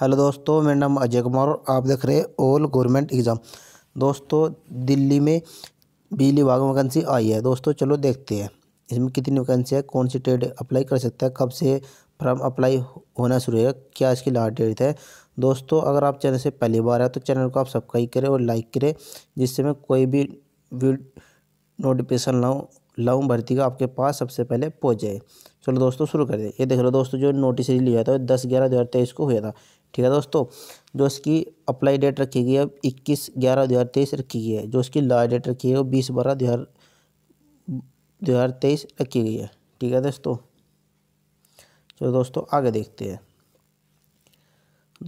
hello दोस्तों मेरा नाम अजय कुमार और आप देख रहे हैं ऑल गवर्नमेंट एग्ज़ाम दोस्तों दिल्ली में बिजली विभाग में वैकेंसी आई है दोस्तों चलो देखते हैं इसमें कितनी वैकेंसी है कौन सी ट्रेड अप्लाई कर सकता है कब से फॉर्म अप्लाई होना शुरू है क्या इसकी लास्ट डेट है दोस्तों अगर आप चैनल से पहली बार है तो चैनल को आप सब्सक्राइब करें और लाइक करें जिससे मैं कोई भी नोटिफिकेशन लाऊँ लाऊँ भर्ती का आपके पास सबसे पहले पहुँच जाए चलो दोस्तों शुरू कर दें ये देख लो दोस्तों जो नोटिस लिया था दस ग्यारह दो हज़ार तेईस को हुआ था ठीक है दोस्तों जो इसकी अप्लाई डेट रखी गई है इक्कीस ग्यारह दो हज़ार तेईस रखी गई है जो इसकी लास्ट डेट रखी है वो बीस बारह दो हज़ार दो हज़ार तेईस रखी गई है ठीक है दोस्तों चलो दोस्तों आगे देखते हैं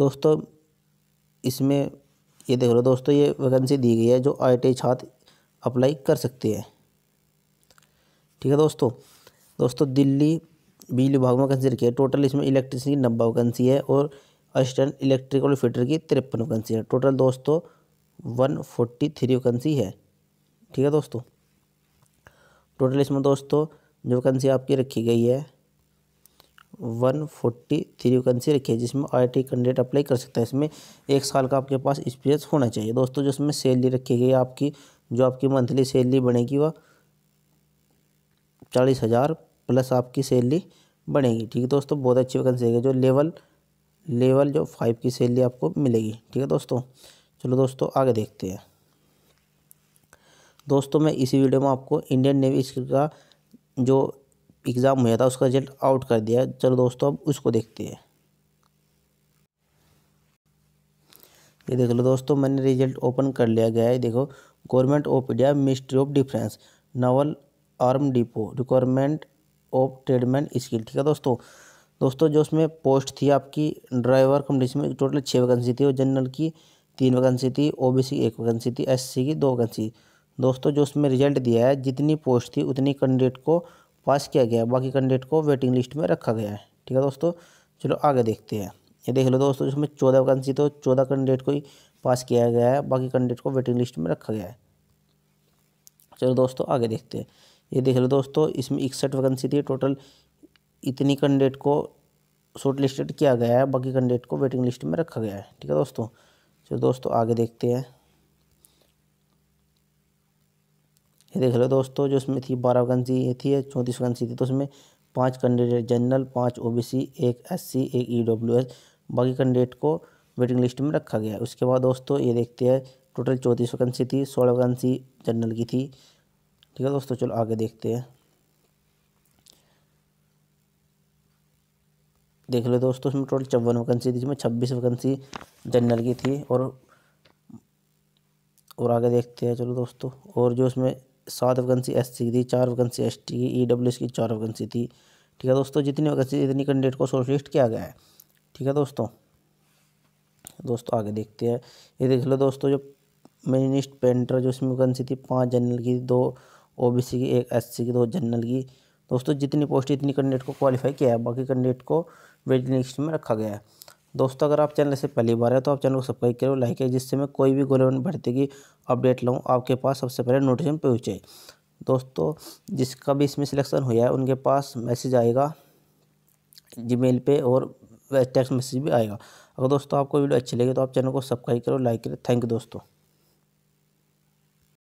दोस्तों इसमें ये देख लो दोस्तों ये वैकेंसी दी गई है जो आई छात्र अप्लाई कर सकते हैं ठीक है दोस्तों दोस्तों दिल्ली बिजली विभाग में वैकेंसी रखी है टोटल इसमें इलेक्ट्रिसिटी नब्बे वैकेंसी है और असिस्टेंट इलेक्ट्रिकल फिटर की तिरपन वैकेंसी है टोटल दोस्तों वन फोर्टी थ्री वैकेंसी है ठीक है दोस्तों टोटल इसमें दोस्तों जो वैकेंसी आपकी रखी गई है वन फोर्टी थ्री वैकेंसी रखी है जिसमें आई कैंडिडेट अप्लाई कर सकता है इसमें एक साल का आपके पास एक्सपीरियंस होना चाहिए दोस्तों जो इसमें सैलरी रखी गई है आपकी जो आपकी मंथली सैलरी बनेगी वह चालीस हज़ार प्लस आपकी सैलरी बनेगी ठीक है दोस्तों बहुत अच्छी वैकेंसी है जो लेवल लेवल जो फाइव की सैलरी आपको मिलेगी ठीक है दोस्तों चलो दोस्तों आगे देखते हैं दोस्तों मैं इसी वीडियो में आपको इंडियन नेवी स्किल का जो एग्ज़ाम हुआ था उसका रिजल्ट आउट कर दिया चलो दोस्तों अब उसको देखते हैं ये देख लो दोस्तों मैंने रिजल्ट ओपन कर लिया गया है देखो government of India ministry of defence naval arm depot requirement of tradesman skill ठीक है दोस्तों दोस्तों जो उसमें पोस्ट थी आपकी ड्राइवर कम में टोटल छः वैकेंसी थी और जनरल की तीन वैकेंसी थी ओबीसी की एक वैकेंसी थी एससी की दो वैकेंसी दोस्तों जो उसमें रिजल्ट दिया है जितनी पोस्ट थी उतनी कैंडिडेट को पास किया गया बाकी कैंडिडेट को वेटिंग लिस्ट में रखा गया है ठीक है दोस्तों चलो आगे देखते हैं ये देख लो दोस्तों जिसमें चौदह वैकेंसी तो चौदह कैंडिडेट को ही पास किया गया है बाकी कैंडिडेट को वेटिंग लिस्ट में रखा गया है चलो दोस्तों आगे देखते हैं ये देख लो दोस्तों इसमें इकसठ वैकेंसी थी टोटल इतनी कैंडिडेट को शॉर्टलिस्टेड लिस्टेड किया गया है बाकी कैंडिडेट को वेटिंग लिस्ट में रखा गया है ठीक है दोस्तों चलो दोस्तों आगे देखते हैं ये देख लो दोस्तों जो उसमें थी बारह वैकेंसी ये थी चौंतीस वैकेंसी थी तो उसमें पाँच कैंडिडेट जनरल पाँच ओबीसी एक एससी एक ईडब्ल्यूएस बाकी कैंडिडेट को वेटिंग लिस्ट में रखा गया है उसके बाद दोस्तों ये देखते हैं टोटल चौंतीस वैकेंसी थी सोलह वैकेंसी जनरल की थी ठीक है दोस्तों चलो आगे देखते हैं देख लो दोस्तों उसमें टोटल चौवन वैकेंसी थी जिसमें छब्बीस वैकेंसी जनरल की थी और और आगे देखते हैं चलो दोस्तों और जो उसमें सात वैकेंसी एस की थी चार वैकेंसी एस की ई e डब्ल्यू की चार वैकेंसी थी ठीक है दोस्तों जितनी वैकेंसी इतनी कैंडिडेट को शॉर्टलिस्ट किया गया है ठीक है दोस्तों दोस्तों आगे देखते हैं ये देख लो दोस्तों जो मेनिस्ट पेंटर जो इसमें वैकेंसी थी पाँच जनरल की दो ओबीसी की एक एससी की दो जनरल की दोस्तों जितनी पोस्ट इतनी कैंडिडेट को क्वालिफाई किया है बाकी कैंडिडेट को वेट लिस्ट में रखा गया है दोस्तों अगर आप चैनल से पहली बार है तो आप चैनल को सब्सक्राइब करो लाइक करें जिससे मैं कोई भी गवर्नमेंट भर्ती की अपडेट लाऊँ आपके पास सबसे पहले नोटिफिकेशन पहुँचे दोस्तों जिसका भी इसमें सिलेक्शन हुआ है उनके पास मैसेज आएगा जीमेल पे और टेक्स्ट मैसेज भी आएगा अगर दोस्तों आपको वीडियो अच्छी लगे तो आप चैनल को सब्सक्राइब करो लाइक करें थैंक यू दोस्तों